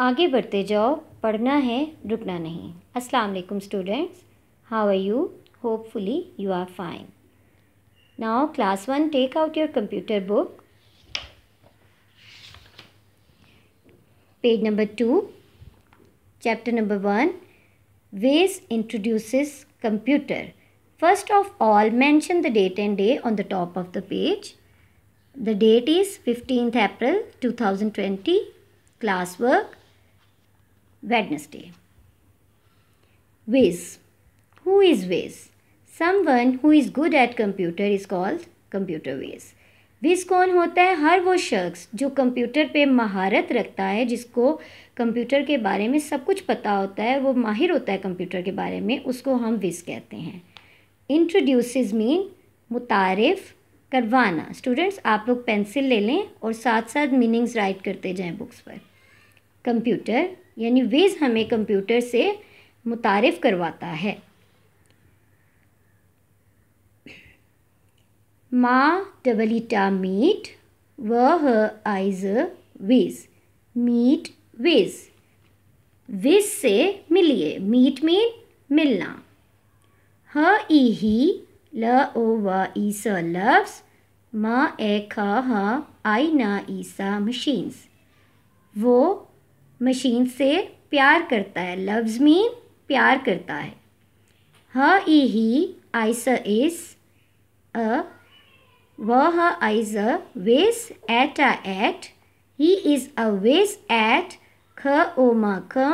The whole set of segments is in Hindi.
आगे बढ़ते जाओ पढ़ना है रुकना नहीं अस्सलाम वालेकुम students how are you hopefully you are fine now class one take out your computer book page number two chapter number one was introduces computer first of all mention the date and day on the top of the page the date is fifteenth April two thousand twenty class work Wednesday. Viz. Who is Viz? Someone who is good at computer is called computer Viz. Viz कौन होता है हर वो शख्स जो कंप्यूटर पे महारत रखता है जिसको कंप्यूटर के बारे में सब कुछ पता होता है वो माहिर होता है कंप्यूटर के बारे में उसको हम विज कहते हैं इंट्रोड्यूस मीन मुतारफ़ करवाना स्टूडेंट्स आप लोग पेंसिल ले लें और साथ साथ मीनिंग्स राइट करते जाएं बुक्स पर कंप्यूटर यानी वेज़ हमें कंप्यूटर से मुतारफ़ करवाता है माँ डबलीटा मीट व is viz meet viz viz से मिलिए मीट मीन मिलना ह ई ही ल ओ व ई स लव्स म ए ख ह आई ई सा मशीन्स वो मशीन से प्यार करता है लव्स मी प्यार करता है ह ई ही स इस अ ह आइज अ वेस एट अ एट he is a wizard ख ओ म ख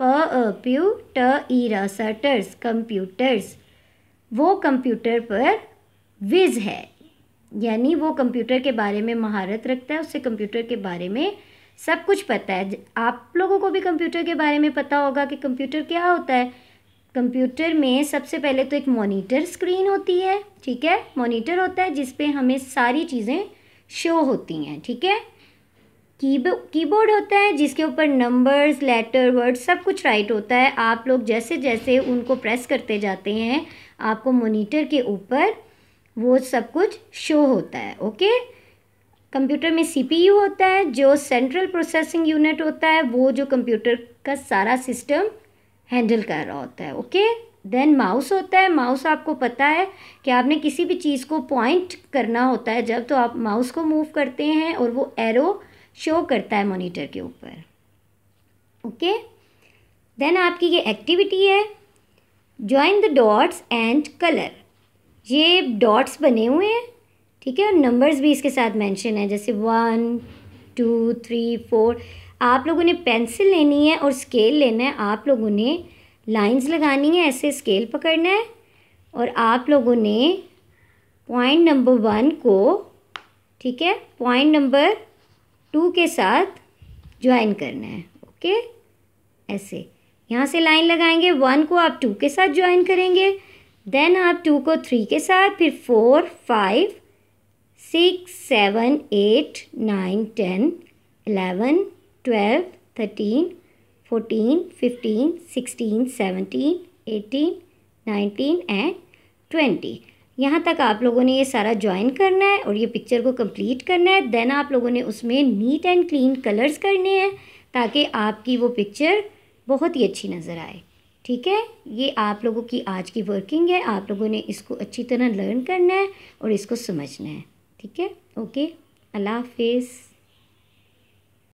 प अ प्यू ट ई र सटर्स कंप्यूटर्स वो कंप्यूटर पर विज है यानी वो कंप्यूटर के बारे में महारत रखता है उसे कंप्यूटर के बारे में सब कुछ पता है आप लोगों को भी कंप्यूटर के बारे में पता होगा कि कंप्यूटर क्या होता है कंप्यूटर में सबसे पहले तो एक मॉनिटर स्क्रीन होती है ठीक है मॉनिटर होता है जिस पे हमें सारी चीज़ें शो होती हैं ठीक है कीबोर्ड होता है जिसके ऊपर नंबर्स लेटर वर्ड सब कुछ राइट होता है आप लोग जैसे जैसे उनको प्रेस करते जाते हैं आपको मोनीटर के ऊपर वो सब कुछ शो होता है ओके कंप्यूटर में सीपीयू होता है जो सेंट्रल प्रोसेसिंग यूनिट होता है वो जो कंप्यूटर का सारा सिस्टम हैंडल कर रहा होता है ओके देन माउस होता है माउस आपको पता है कि आपने किसी भी चीज़ को पॉइंट करना होता है जब तो आप माउस को मूव करते हैं और वो एरो शो करता है मॉनिटर के ऊपर ओके देन आपकी ये एक्टिविटी है join the dots and colour ये डॉट्स बने हुए हैं ठीक है और नंबर्स भी इसके साथ मेंशन है जैसे वन टू थ्री फोर आप लोगों ने पेंसिल लेनी है और स्केल लेना है आप लोगों ने लाइंस लगानी है ऐसे स्केल पकड़ना है और आप लोगों ने पॉइंट नंबर वन को ठीक है पॉइंट नंबर टू के साथ ज्वाइन करना है ओके ऐसे यहाँ से लाइन लगाएंगे वन को आप टू के साथ ज्वाइन करेंगे देन आप टू को थ्री के साथ फिर four five six seven eight nine ten eleven twelve thirteen fourteen fifteen sixteen seventeen eighteen nineteen and twenty यहाँ तक आप लोगों ने ये सारा ज्वाइन करना है और ये पिक्चर को कंप्लीट करना है देन आप लोगों ने उसमें नीट एंड क्लीन कलर्स करने हैं ताकि आपकी वो पिक्चर बहुत ही अच्छी नज़र आए ठीक है ये आप लोगों की आज की वर्किंग है आप लोगों ने इसको अच्छी तरह लर्न करना है और इसको समझना है ठीक है ओके अल्लाह हाफिज़